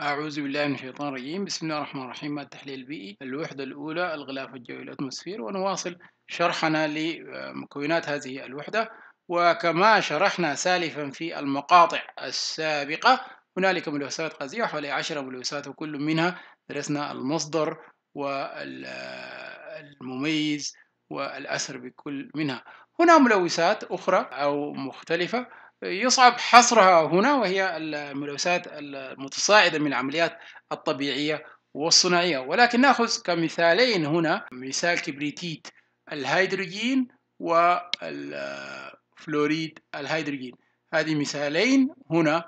أعوذ بالله من الشيطان الرجيم بسم الله الرحمن الرحيم التحليل البيئي الوحدة الأولى الغلاف الجوي الأتموسفير ونواصل شرحنا لمكونات هذه الوحدة وكما شرحنا سالفا في المقاطع السابقة هنالك ملوثات غازية حوالي عشرة ملوثات وكل منها درسنا المصدر والمميز والأثر بكل منها هنا ملوثات أخرى أو مختلفة يصعب حصرها هنا وهي الملوثات المتصاعدة من العمليات الطبيعية والصناعية ولكن نأخذ كمثالين هنا مثال كبريتيت الهيدروجين والفلوريد الهيدروجين هذه مثالين هنا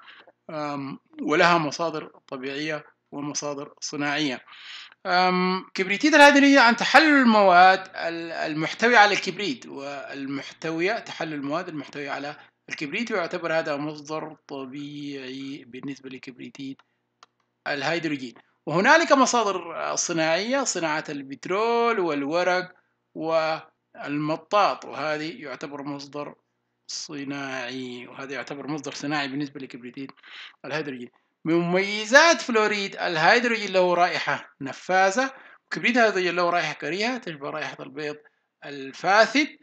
ولها مصادر طبيعية ومصادر صناعية كبريتيت الهيدروجين عن تحلل المواد المحتوية على الكبريت والمحتوية تحلل المواد المحتوية على الكبريت يعتبر هذا مصدر طبيعي بالنسبة لكبريتي الهيدروجين وهنالك مصادر صناعية صناعة البترول والورق والمطاط وهذه يعتبر مصدر صناعي وهذا يعتبر مصدر صناعي بالنسبة لكبريتين الهيدروجين من مميزات فلوريد الهيدروجين له رائحة نفاذة كبريت الهيدروجين له رائحة كريهة تشبه رائحة البيض الفاسد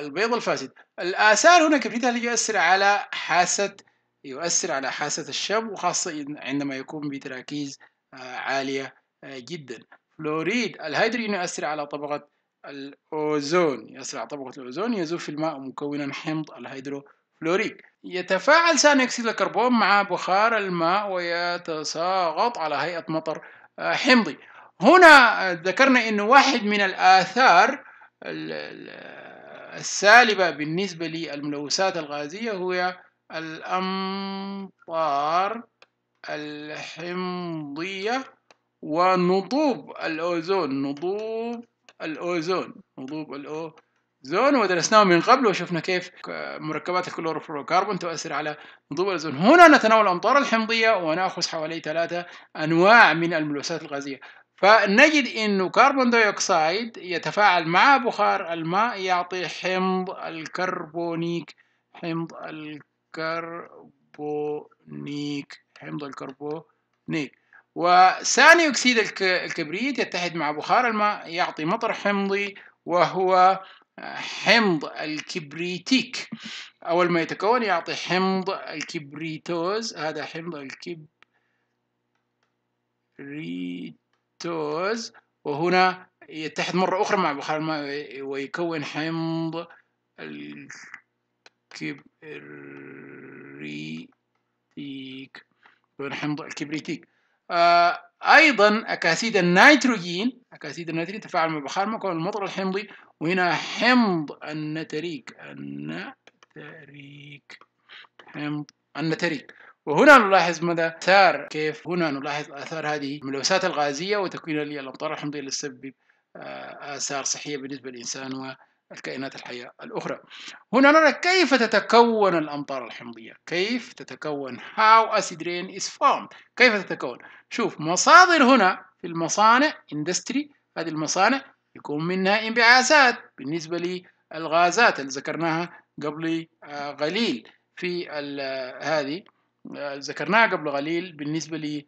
البيض الفاسد الآثار هنا كبريتها يؤثر على حاسة يؤثر على حاسة الشم وخاصة عندما يكون بتراكيز آه، عالية آه، جدا فلوريد الهيدروجين يؤثر على طبقة الأوزون يؤثر على طبقة الأوزون يزول في الماء مكونا حمض الهيدروفلوريد يتفاعل ثاني أكسيد الكربون مع بخار الماء ويتساقط على هيئة مطر آه، حمضي هنا ذكرنا أنه واحد من الآثار السالبة بالنسبة للملوثات الغازية هي الأمطار الحمضية ونضوب الأوزون نضوب الأوزون نضوب الأوزون ودرسناه من قبل وشفنا كيف مركبات الكلوروفلوروكربون تؤثر على نضوب الأوزون هنا نتناول الأمطار الحمضية ونأخذ حوالي ثلاثة أنواع من الملوثات الغازية فنجد انه كربون ديوكسيد يتفاعل مع بخار الماء يعطي حمض الكربونيك حمض الكربونيك حمض الكربونيك وثاني اكسيد الكبريت يتحد مع بخار الماء يعطي مطر حمضي وهو حمض الكبريتيك أول ما يتكون يعطي حمض الكبريتوز هذا حمض الكبريتيك اللاكتوز وهنا يتحد مرة أخرى مع بخار الماء ويكون حمض الكبريتيك يكون حمض الكبريتيك آه أيضا أكاسيد النيتروجين أكاسيد النيتروجين تفاعل مع بخار الماء يكون المطر الحمضي وهنا حمض النتريك النتريك حمض النتريك وهنا نلاحظ مدى اثار كيف هنا نلاحظ اثار هذه الملوثات الغازيه وتكوين الامطار الحمضيه اللي تسبب آه، اثار صحيه بالنسبه للانسان والكائنات الحيه الاخرى. هنا نرى كيف تتكون الامطار الحمضيه، كيف تتكون how acid rain is formed، كيف تتكون؟ شوف مصادر هنا في المصانع اندستري هذه المصانع يكون منها انبعاثات بالنسبه للغازات اللي ذكرناها قبل آه، قليل في آه، هذه ذكرناها قبل قليل بالنسبه ل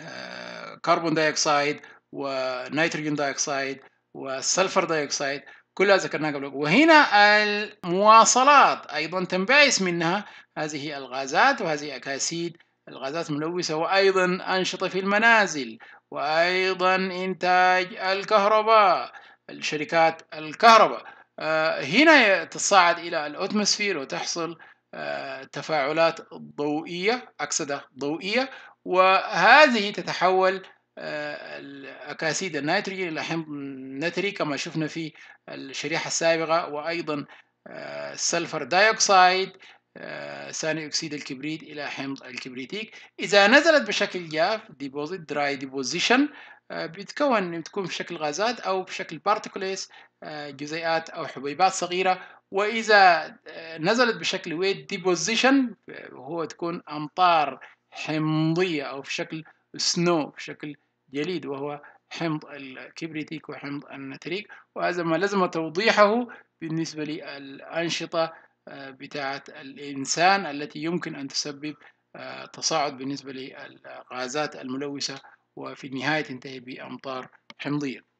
الكربون دايوكسيد ونيتروجين دايوكسيد والسلفر دايوكسيد كلها ذكرناها قبل وهنا المواصلات أيضا تنبعث منها هذه الغازات وهذه أكاسيد الغازات الملوثة وأيضا أنشطة في المنازل وأيضا إنتاج الكهرباء الشركات الكهرباء آه، هنا تصعد إلى الأتموسفير وتحصل آه، تفاعلات ضوئية أكسدة ضوئية وهذه تتحول آه، الأكاسيد النيتروجين إلى حمض نتري كما شفنا في الشريحة السابقة وأيضا السلفر آه، دايوكسيد ثاني أكسيد الكبريت إلى حمض الكبريتيك إذا نزلت بشكل جاف ديبوزيت دراي ديبوزيشن بتكون بتكون بشكل غازات أو بشكل بارتيكوليس جزيئات أو حبيبات صغيرة واذا آه، نزلت بشكل ويت ديبوزيشن وهو تكون امطار حمضيه او في شكل سنو في شكل جليد وهو حمض الكبريتيك وحمض النتريك وهذا ما لزم توضيحه بالنسبة للأنشطة آه، بتاعة الإنسان التي يمكن أن تسبب آه، تصاعد بالنسبة للغازات الملوثة وفي النهاية تنتهي بأمطار حمضية